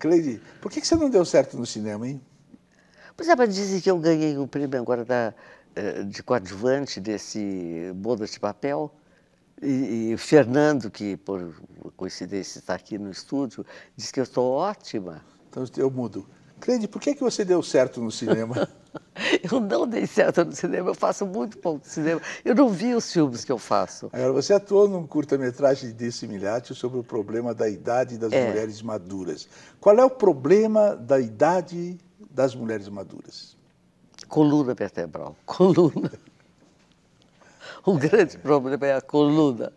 Cleide, por que, você não deu certo no cinema, hein? Pois é, mas dizem que eu ganhei o prêmio agora da, eh, de coadjuvante desse Boda de Papel. E, e Fernando, que por coincidência está aqui no estúdio, diz que eu estou ótima. Então eu mudo. Cleide, por que, que você deu certo no cinema? Eu não dei certo no cinema, eu faço muito pouco cinema. Eu não vi os filmes que eu faço. Agora, você atuou num curta-metragem de Similátio sobre o problema da idade das é. mulheres maduras. Qual é o problema da idade das mulheres maduras? Coluna vertebral, coluna. O grande problema é a coluna.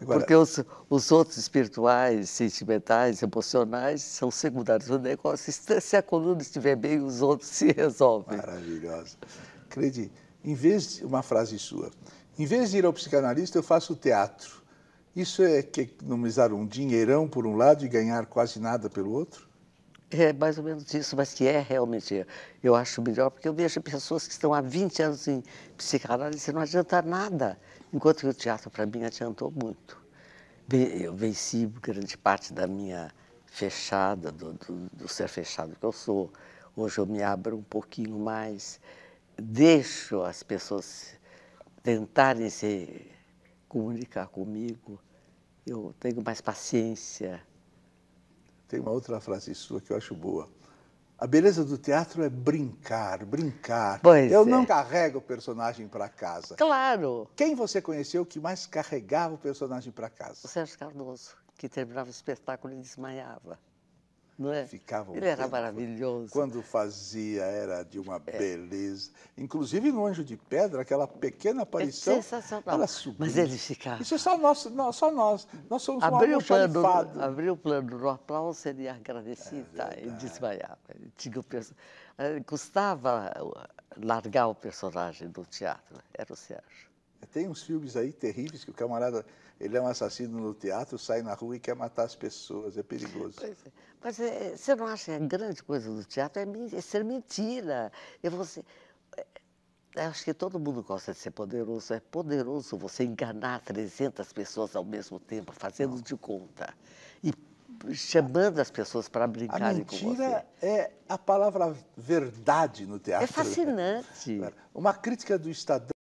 Agora... Porque os, os outros espirituais, sentimentais, emocionais são secundários do negócio. Se a coluna estiver bem, os outros se resolvem. Maravilhosa. Credi, em vez de uma frase sua, em vez de ir ao psicanalista, eu faço teatro. Isso é economizar um dinheirão por um lado e ganhar quase nada pelo outro? É mais ou menos isso, mas que é realmente, eu acho melhor, porque eu vejo pessoas que estão há 20 anos em psicanálise e não adianta nada, enquanto que o teatro, para mim, adiantou muito. Eu venci grande parte da minha fechada, do, do, do ser fechado que eu sou. Hoje eu me abro um pouquinho mais, deixo as pessoas tentarem se comunicar comigo, eu tenho mais paciência tem uma outra frase sua que eu acho boa. A beleza do teatro é brincar, brincar. Pois eu é. não carrego o personagem para casa. Claro. Quem você conheceu que mais carregava o personagem para casa? O Sérgio Cardoso, que terminava o espetáculo e desmaiava não é? Ficava um Ele era tempo. maravilhoso. Quando fazia, era de uma é. beleza. Inclusive no Anjo de Pedra, aquela pequena é aparição. É sensacional. Ela subia. Mas ele ficava. Isso é só nós, nós só nós. Nós somos abri um o plano, Abriu o plano do aplauso, ele agradecia é tá? e desmaiava. Ele tinha o perso... Eh, custava eh, largar o personagem do teatro, era o Sérgio. Tem uns filmes aí terríveis que o camarada, ele é um assassino no teatro, sai na rua e quer matar as pessoas, é perigoso. É. Mas é, é, você não acha que a grande coisa do teatro é, é ser mentira? Eu, você, é, eu acho que todo mundo gosta de ser poderoso. É poderoso você enganar 300 pessoas ao mesmo tempo, fazendo não. de conta. E chamando as pessoas para brincar com você. A mentira é a palavra verdade no teatro. Né? É fascinante. Uma crítica do Estadão